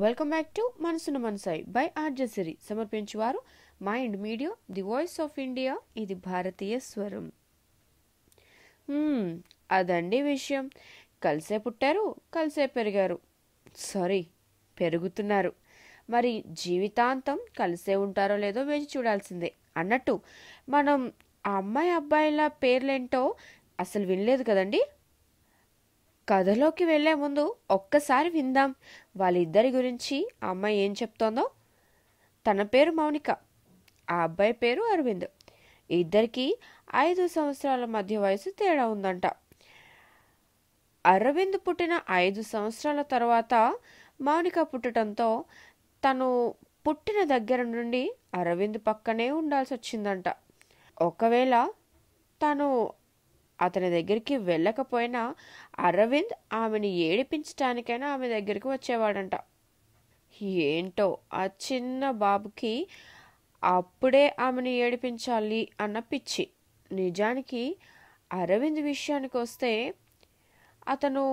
welcome back to మనసును మనసాయి by ఆర్జసిరి సమర్పించేవారు mind media the voice of India ఇది భారతీయ స్వరం hmm, అదండి విషయం కలిసే పుట్టారు కలిసే పెరిగారు సారీ పెరుగుతున్నారు మరి జీవితాంతం కలిసే ఉంటారో లేదో వేచి చూడాల్సిందే అన్నట్టు మనం ఆ అమ్మాయి అబ్బాయిల పేర్లేంటో అసలు వినలేదు కదండి కథలోకి వెళ్లే ముందు ఒక్కసారి విందాం వాళ్ళిద్దరి గురించి అమ్మాయి ఏం చెప్తోందో తన పేరు మౌనిక ఆ అబ్బాయి పేరు అరవింద్ ఇద్దరికి ఐదు సంవత్సరాల మధ్య వయసు తేడా ఉందంట అరవింద్ పుట్టిన ఐదు సంవత్సరాల తర్వాత మౌనిక పుట్టడంతో తను పుట్టిన దగ్గర నుండి అరవింద్ పక్కనే ఉండాల్సి వచ్చిందంట ఒకవేళ తను అతని దగ్గరికి వెళ్ళకపోయినా అరవింద్ ఆమెని ఏడిపించటానికైనా ఆమె దగ్గరికి వచ్చేవాడంట ఏంటో ఆ చిన్న బాబుకి అప్పుడే ఆమెను ఏడిపించాలి అన్న పిచ్చి నిజానికి అరవింద్ విషయానికి వస్తే అతను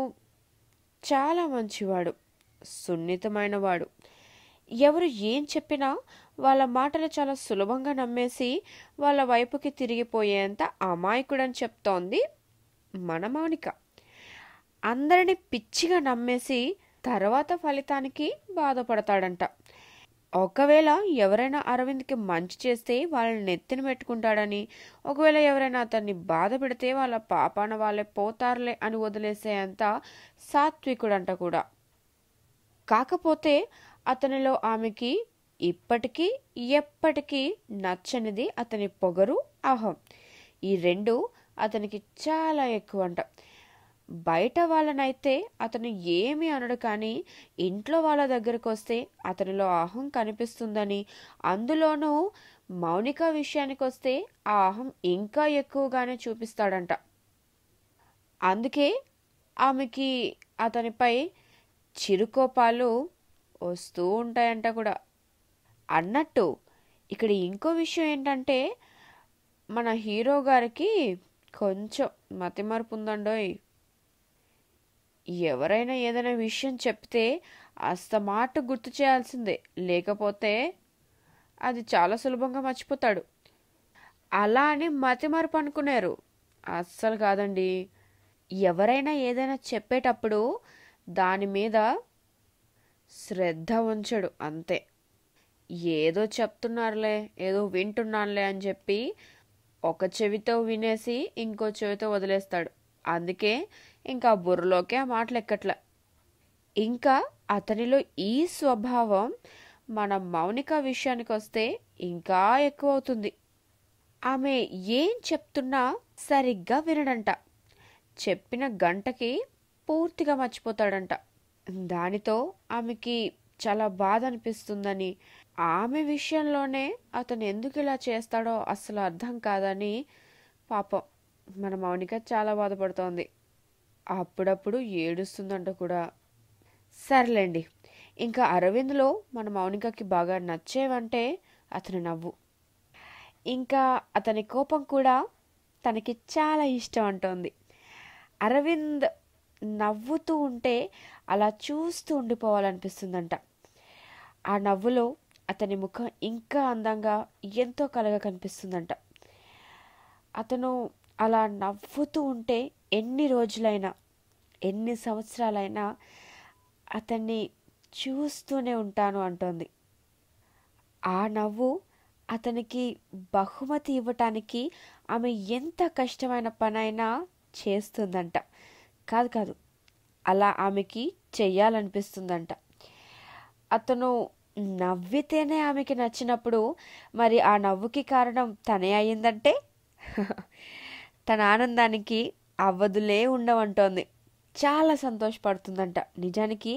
చాలా మంచివాడు సున్నితమైనవాడు ఎవరు ఏం చెప్పినా వాళ్ళ మాటలు చాలా సులభంగా నమ్మేసి వాళ్ళ వైపుకి తిరిగిపోయేంత అమాయకుడని చెప్తోంది మనమానిక అందరిని పిచ్చిగా నమ్మేసి తర్వాత ఫలితానికి బాధపడతాడంట ఒకవేళ ఎవరైనా అరవింద్కి మంచి చేస్తే వాళ్ళని నెత్తిన పెట్టుకుంటాడని ఒకవేళ ఎవరైనా అతన్ని బాధ పెడితే వాళ్ళ పాపాన వాళ్ళే పోతారులే అని వదిలేసేంత సాత్వికుడంట కూడా కాకపోతే అతనిలో ఆమెకి ఇప్పటికీ ఎప్పటికీ నచ్చనిది అతని పొగరు అహం ఈ రెండు అతనికి చాలా ఎక్కువ అంట బయట వాళ్ళనైతే అతను ఏమి అనడు కానీ ఇంట్లో వాళ్ళ దగ్గరకు వస్తే అతనిలో అహం కనిపిస్తుందని అందులోనూ మౌనిక విషయానికి వస్తే ఆ అహం ఇంకా ఎక్కువగానే చూపిస్తాడంట అందుకే ఆమెకి అతనిపై చిరుకోపాలు వస్తూ ఉంటాయంట కూడా అన్నట్టు ఇక్కడ ఇంకో విషయం ఏంటంటే మన హీరో గారికి కొంచెం మార్పు ఉందండోయ్ ఎవరైనా ఏదైనా విషయం చెప్తే అస్తమాట గుర్తు చేయాల్సిందే లేకపోతే అది చాలా సులభంగా మర్చిపోతాడు అలా అని మార్పు అనుకున్నారు అస్సలు కాదండి ఎవరైనా ఏదైనా చెప్పేటప్పుడు దాని మీద శ్రద్ధ ఉంచడు అంతే ఏదో చెప్తున్నారులే ఏదో వింటున్నానులే అని చెప్పి ఒక చెవితో వినేసి ఇంకో చెవితో వదిలేస్తాడు అందుకే ఇంకా బుర్రలోకి ఆ మాటలు ఎక్కట్ల ఇంకా అతనిలో ఈ స్వభావం మన మౌనిక విషయానికి వస్తే ఇంకా ఎక్కువ అవుతుంది ఆమె ఏం చెప్తున్నా సరిగ్గా వినడంట చెప్పిన గంటకి పూర్తిగా మర్చిపోతాడంట దానితో ఆమెకి చాలా బాధ అనిపిస్తుందని ఆమె విషయంలోనే అతను ఎందుకు ఇలా చేస్తాడో అసలు అర్థం కాదని పాపం మన మౌనిక చాలా బాధపడుతోంది అప్పుడప్పుడు ఏడుస్తుందంట కూడా సర్లేండి ఇంకా అరవింద్లో మన మౌనికకి బాగా నచ్చేవంటే అతని నవ్వు ఇంకా అతని కోపం కూడా తనకి చాలా ఇష్టం అంటోంది అరవింద్ నవ్వుతూ ఉంటే అలా చూస్తూ ఉండిపోవాలనిపిస్తుందంట ఆ నవ్వులో అతని ముఖం ఇంకా అందంగా ఎంతో కలగ కనిపిస్తుందంట అతను అలా నవ్వుతూ ఉంటే ఎన్ని రోజులైనా ఎన్ని సంవత్సరాలైనా అతన్ని చూస్తూనే ఉంటాను అంటోంది ఆ నవ్వు అతనికి బహుమతి ఇవ్వటానికి ఆమె ఎంత కష్టమైన పనైనా చేస్తుందంట కాదు కాదు అలా ఆమెకి చెయ్యాలనిపిస్తుందంట అతను నవ్వితేనే ఆమెకి నచ్చినప్పుడు మరి ఆ నవ్వుకి కారణం తనే అయ్యిందంటే తన ఆనందానికి అవ్వదులే ఉండవంటోంది చాలా సంతోషపడుతుందంట నిజానికి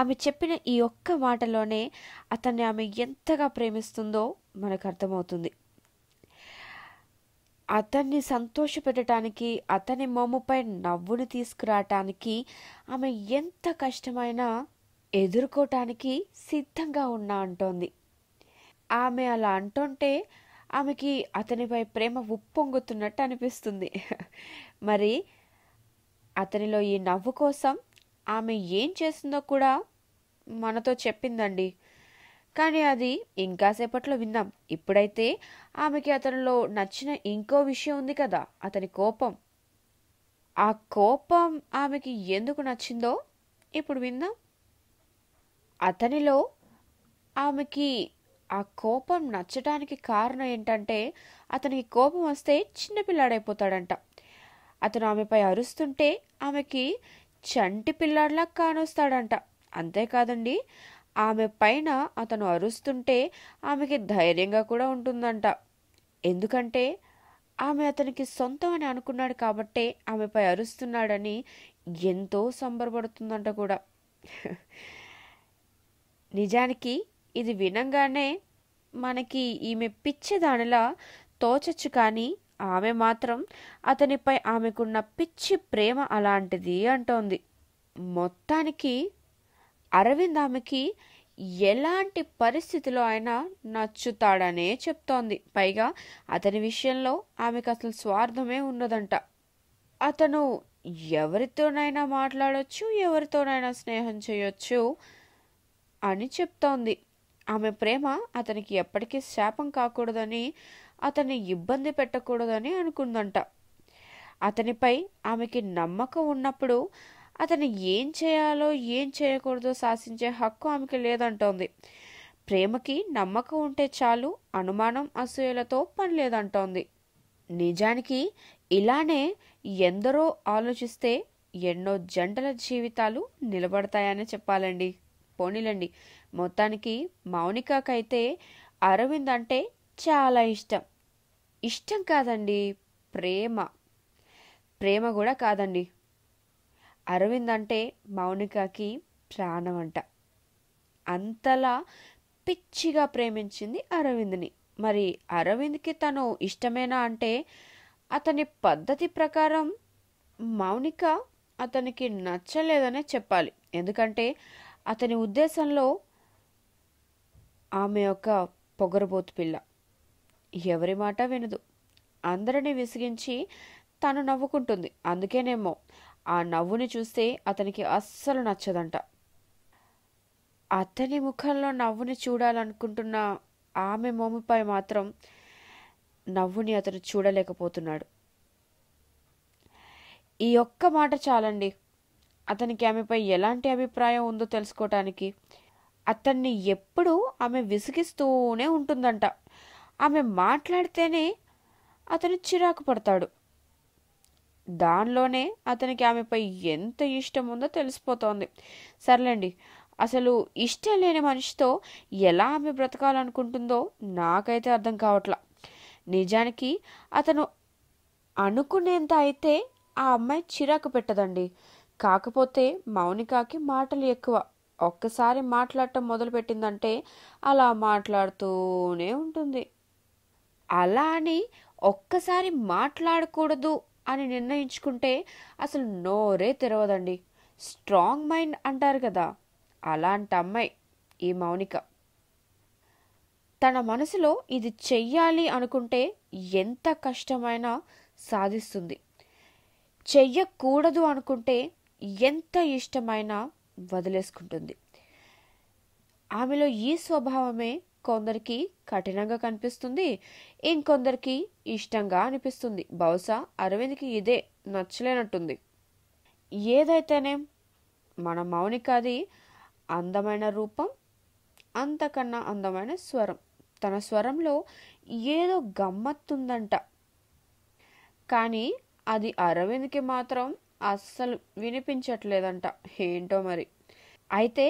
ఆమె చెప్పిన ఈ ఒక్క మాటలోనే అతన్ని ఆమె ఎంతగా ప్రేమిస్తుందో మనకు అర్థమవుతుంది అతన్ని సంతోషపెట్టడానికి అతని మొమ్ముపై నవ్వుని తీసుకురావటానికి ఆమె ఎంత కష్టమైనా ఎదుర్కోటానికి సిద్ధంగా ఉన్నా అంటోంది ఆమె అలా అంటుంటే ఆమెకి అతనిపై ప్రేమ ఉప్పొంగుతున్నట్టు అనిపిస్తుంది మరి అతనిలో ఈ నవ్వు కోసం ఆమె ఏం చేస్తుందో కూడా మనతో చెప్పిందండి కానీ అది ఇంకా సేపట్లో విన్నాం ఇప్పుడైతే ఆమెకి అతనిలో నచ్చిన ఇంకో విషయం ఉంది కదా అతని కోపం ఆ కోపం ఆమెకి ఎందుకు నచ్చిందో ఇప్పుడు విందాం అతనిలో ఆమెకి ఆ కోపం నచ్చటానికి కారణం ఏంటంటే అతనికి కోపం వస్తే చిన్నపిల్లాడైపోతాడంట అతను ఆమెపై అరుస్తుంటే ఆమెకి చంటి పిల్లాడిలా కానొస్తాడంట అంతేకాదండి ఆమె పైన అతను అరుస్తుంటే ఆమెకి ధైర్యంగా కూడా ఉంటుందంట ఎందుకంటే ఆమె అతనికి సొంతం అని అనుకున్నాడు కాబట్టే ఆమెపై అరుస్తున్నాడని ఎంతో సంబరపడుతుందంట కూడా నిజానికి ఇది వినంగానే మనకి ఈమె పిచ్చి దానిలా తోచచ్చు కానీ ఆమె మాత్రం అతనిపై ఆమెకున్న పిచ్చి ప్రేమ అలాంటిది అంటోంది మొత్తానికి అరవింద్ ఆమెకి ఎలాంటి పరిస్థితిలో అయినా నచ్చుతాడనే చెప్తోంది పైగా అతని విషయంలో ఆమెకు అసలు స్వార్థమే ఉన్నదంట అతను ఎవరితోనైనా మాట్లాడచ్చు ఎవరితోనైనా స్నేహం చేయొచ్చు అని చెప్తోంది ఆమె ప్రేమ అతనికి ఎప్పటికీ శాపం కాకూడదని అతన్ని ఇబ్బంది పెట్టకూడదని అనుకుందంట అతనిపై ఆమెకి నమ్మకం ఉన్నప్పుడు అతను ఏం చేయాలో ఏం చేయకూడదో శాసించే హక్కు ఆమెకి లేదంటోంది ప్రేమకి నమ్మకం ఉంటే చాలు అనుమానం అసూయలతో పని లేదంటోంది నిజానికి ఇలానే ఎందరో ఆలోచిస్తే ఎన్నో జంటల జీవితాలు నిలబడతాయని చెప్పాలండి పోనీలండి మొత్తానికి మౌనికాకైతే అరవింద్ అంటే చాలా ఇష్టం ఇష్టం కాదండి ప్రేమ ప్రేమ కూడా కాదండి అరవింద్ అంటే మౌనికకి ప్రాణం అంట అంతలా పిచ్చిగా ప్రేమించింది అరవింద్ని మరి అరవింద్కి తను ఇష్టమేనా అంటే అతని పద్ధతి ప్రకారం మౌనిక అతనికి నచ్చలేదనే చెప్పాలి ఎందుకంటే అతని ఉద్దేశంలో ఆమె యొక్క పొగరబోతు పిల్ల ఎవరి మాట వినదు అందరినీ విసిగించి తను నవ్వుకుంటుంది అందుకేనేమో ఆ నవ్వుని చూస్తే అతనికి అస్సలు నచ్చదంట అతని ముఖంలో నవ్వుని చూడాలనుకుంటున్న ఆమె మోముపై మాత్రం నవ్వుని అతను చూడలేకపోతున్నాడు ఈ ఒక్క మాట చాలండి అతనికి ఆమెపై ఎలాంటి అభిప్రాయం ఉందో తెలుసుకోవటానికి అతన్ని ఎప్పుడూ ఆమె విసిగిస్తూనే ఉంటుందంట ఆమె మాట్లాడితేనే అతను చిరాకు పడతాడు దానిలోనే అతనికి ఆమెపై ఎంత ఇష్టం ఉందో తెలిసిపోతోంది సర్లేండి అసలు ఇష్టం లేని మనిషితో ఎలా ఆమె బ్రతకాలనుకుంటుందో నాకైతే అర్థం కావట్లా నిజానికి అతను అనుకునేంత అయితే ఆ అమ్మాయి చిరాకు పెట్టదండి కాకపోతే మౌనికాకి మాటలు ఎక్కువ ఒక్కసారి మాట్లాడటం మొదలుపెట్టిందంటే అలా మాట్లాడుతూనే ఉంటుంది అలా అని ఒక్కసారి మాట్లాడకూడదు అని నిర్ణయించుకుంటే అసలు నోరే తెరవదండి స్ట్రాంగ్ మైండ్ అంటారు కదా అలాంటి అమ్మాయి ఈ మౌనిక తన మనసులో ఇది చెయ్యాలి అనుకుంటే ఎంత కష్టమైనా సాధిస్తుంది చెయ్యకూడదు అనుకుంటే ఎంత ఇష్టమైనా వదిలేసుకుంటుంది ఆమెలో ఈ స్వభావమే కొందరికి కఠినంగా కనిపిస్తుంది ఇంకొందరికి ఇష్టంగా అనిపిస్తుంది బహుశా అరవింద్కి ఇదే నచ్చలేనట్టుంది ఏదైతేనే మన మౌనికాది అందమైన రూపం అంతకన్నా అందమైన స్వరం తన స్వరంలో ఏదో గమ్మత్తుందంట కానీ అది అరవింద్కి మాత్రం అస్సలు వినిపించట్లేదంట ఏంటో మరి అయితే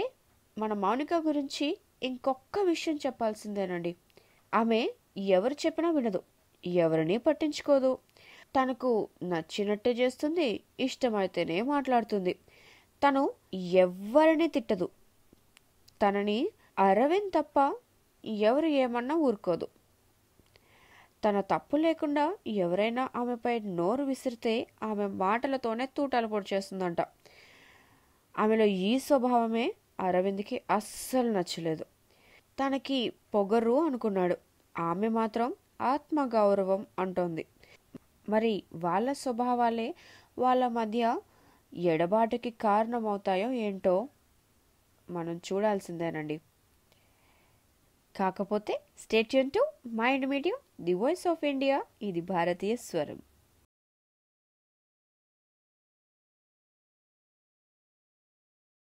మన మౌనిక గురించి ఇంకొక విషయం చెప్పాల్సిందేనండి ఆమె ఎవరు చెప్పినా వినదు ఎవరిని పట్టించుకోదు తనకు నచ్చినట్టే చేస్తుంది ఇష్టమైతేనే మాట్లాడుతుంది తను ఎవరిని తిట్టదు తనని అరవింద్ తప్ప ఎవరు ఏమన్నా ఊరుకోదు తన తప్పు లేకుండా ఎవరైనా ఆమెపై నోరు విసిరితే ఆమె మాటలతోనే తూటాలు పొడి చేస్తుందంట ఆమెలో ఈ స్వభావమే అరవింద్కి అస్సలు నచ్చలేదు తనకి పొగరు అనుకున్నాడు ఆమె మాత్రం ఆత్మగౌరవం అంటోంది మరి వాళ్ళ స్వభావాలే వాళ్ళ మధ్య ఎడబాటుకి కారణమవుతాయో ఏంటో మనం చూడాల్సిందేనండి కాకపోతే stay tuned to mind media the voice of India ఇది భారతీయ స్వరం